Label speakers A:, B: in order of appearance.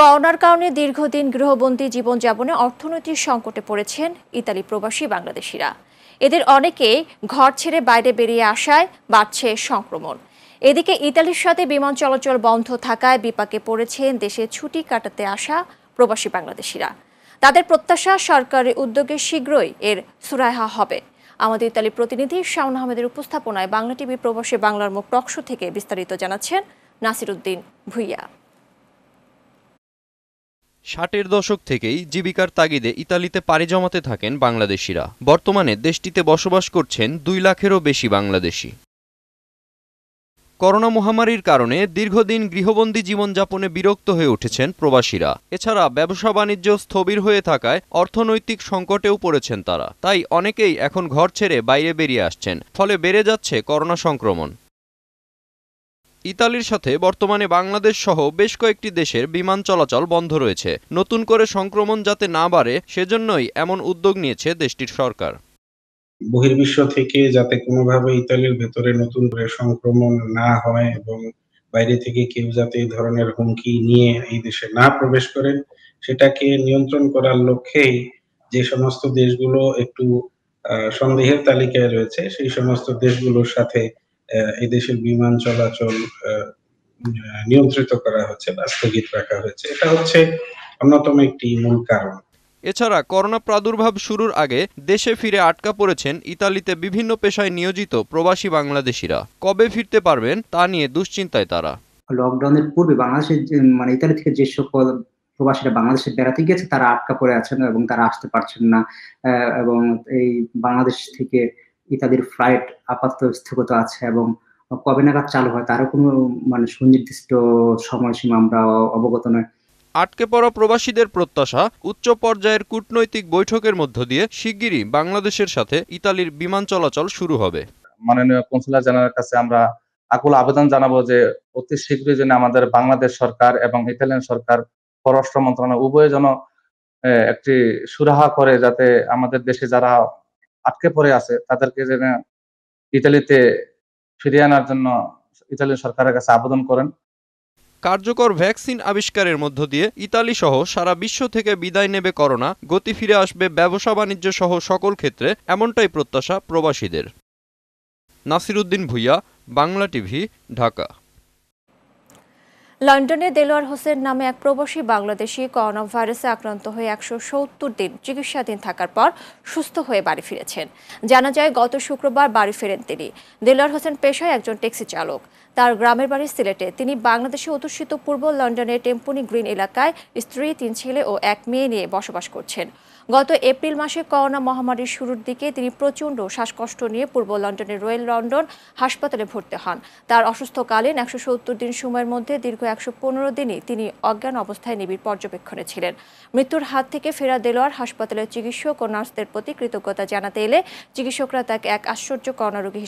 A: করোনার কারণে দীর্ঘদিন গৃহবন্দী জীবনযাপনে অর্থনৈতিক সংকটে পড়েছেন ইতালি প্রবাসী বাংলাদেশিরা এদের অনেকে ঘর ছেড়ে বাইরে বেরিয়ে আসায় বাড়ছে সংক্রমণ এদিকে ইতালির সাথে বিমান চলাচল বন্ধ থাকায় বিপাকে পড়েছেন দেশে ছুটি কাটাতে আসা প্রবাসী বাংলাদেশিরা তাদের প্রত্যাশা সরকারের উদ্যোগে শীঘ্রই এর সুরাহা হবে আমাদের ইতালি প্রতিনিধি শাউন আহমেদের উপস্থাপনায় বাংলা টিভি প্রবাসী বাংলার মুখ টকশো থেকে বিস্তারিত জানাচ্ছেন নাসিরুদ্দিন ভুইয়া
B: ষাটের দশক থেকেই জীবিকার তাগিদে ইতালিতে পাড়ি জমাতে থাকেন বাংলাদেশিরা বর্তমানে দেশটিতে বসবাস করছেন দুই লাখেরও বেশি বাংলাদেশি করোনা মহামারীর কারণে দীর্ঘদিন গৃহবন্দী জীবনযাপনে বিরক্ত হয়ে উঠেছেন প্রবাসীরা এছাড়া ব্যবসা বাণিজ্য স্থবির হয়ে থাকায় অর্থনৈতিক সংকটেও পড়েছেন তারা তাই অনেকেই এখন ঘর ছেড়ে বাইরে বেরিয়ে আসছেন ফলে বেড়ে যাচ্ছে করোনা সংক্রমণ ইতালির সাথে বর্তমানে বাংলাদেশ সহ বেশ কয়েকটি দেশের বিমান চলাচল বন্ধ রয়েছে নতুন করে সংক্রমণ যাতে না বাড়ে সেজন্যই এমন উদ্যোগ নিয়েছে দেশটির সরকার
C: বহির্বিশ্ব থেকে যাতে কোনোভাবে ইতালির ভেতরে নতুন করে সংক্রমণ না হয় এবং বাইরে থেকে কেউ যাতে এই ধরনের হুমকি নিয়ে এই দেশে না প্রবেশ করে সেটাকে নিয়ন্ত্রণ করার লক্ষ্যেই যে সমস্ত দেশগুলো একটু সন্দেহের তালিকায় রয়েছে সেই সমস্ত দেশগুলোর সাথে এদেশের বিমান চলাচল নিয়ন্ত্রিত করা হচ্ছে বা স্থগিত রাখা হয়েছে এটা হচ্ছে অন্যতম একটি মূল কারণ
B: এছাড়া করোনা প্রাদুর্ভাব শুরুর আগে দেশে ফিরে আটকা পড়েছেন ইতালিতে বিভিন্ন পেশায় নিয়োজিত প্রবাসী বাংলাদেশিরা কবে ফিরতে পারবেন তা নিয়ে দুশ্চিন্তায় তারা
D: লকডাউনের পূর্বে বাংলাদেশের মানে ইতালি থেকে যে সকল প্রবাসীরা বাংলাদেশে বেড়াতে গিয়েছে তারা আটকা পড়ে আছেন এবং তারা আসতে পারছেন না এবং এই বাংলাদেশ থেকে ইত্যাদির ফ্লাইট আপাতত স্থগত আছে এবং কবে নাগাদ চালু হয় তারও কোনো মানে সুনির্দিষ্ট সময়সীমা আমরা অবগত নয়
B: আটকে পড়া প্রবাসীদের প্রত্যাশা উচ্চ পর্যায়ের কূটনৈতিক বৈঠকের মধ্য দিয়ে শিগগিরই বাংলাদেশের সাথে ইতালির বিমান চলাচল শুরু হবে
D: মাননীয় কনসুলার
C: জেনারেলের কাছে আমরা আকুল আবেদন জানাবো যে অতি শীঘ্রই যেন আমাদের বাংলাদেশ সরকার এবং ইতালিয়ান সরকার পররাষ্ট্র মন্ত্রণালয় উভয় যেন একটি সুরাহা করে যাতে আমাদের দেশে যারা আটকে পড়ে আছে তাদেরকে যেন ইতালিতে ফিরিয়ে আনার জন্য ইতালির সরকারের কাছে আবেদন করেন
B: কার্যকর ভ্যাকসিন আবিষ্কারের মধ্য দিয়ে ইতালি সহ সারা বিশ্ব থেকে বিদায় নেবে করোনা গতি ফিরে আসবে ব্যবসা বাণিজ্য সহ সকল ক্ষেত্রে এমনটাই প্রত্যাশা প্রবাসীদের নাসিরুদ্দিন ভুইয়া বাংলা টিভি ঢাকা
A: লন্ডনে দেলোয়ার হোসেন নামে এক প্রবাসী বাংলাদেশি করোনা ভাইরাসে আক্রান্ত হয়ে একশো সত্তর দিন চিকিৎসাধীন থাকার পর সুস্থ হয়ে বাড়ি ফিরেছেন জানা যায় গত শুক্রবার বাড়ি ফেরেন তিনি দেলোয়ার হোসেন পেশায় একজন ট্যাক্সি চালক তার গ্রামের বাড়ি সিলেটে তিনি বাংলাদেশে অধ্যুষিত পূর্ব লন্ডনের টেম্পনি গ্রিন এলাকায় স্ত্রী তিন ছেলে ও এক মেয়ে নিয়ে বসবাস করছেন গত এপ্রিল মাসে করোনা মহামারীর শুরুর দিকে তিনি প্রচণ্ড শ্বাসকষ্ট নিয়ে পূর্ব লন্ডনের রয়েল লন্ডন হাসপাতালে ভর্তি হন তার অসুস্থকালীন একশো সত্তর দিন সময়ের মধ্যে দীর্ঘ একশো পনেরো দিনই তিনি অজ্ঞান অবস্থায় নিবিড় পর্যবেক্ষণে ছিলেন মৃত্যুর হাত থেকে ফেরা দেলোয়ার হাসপাতালের চিকিৎসক ও নার্সদের প্রতি কৃতজ্ঞতা জানাতে এলে চিকিৎসকরা তাকে এক আশ্চর্য করোনা রোগী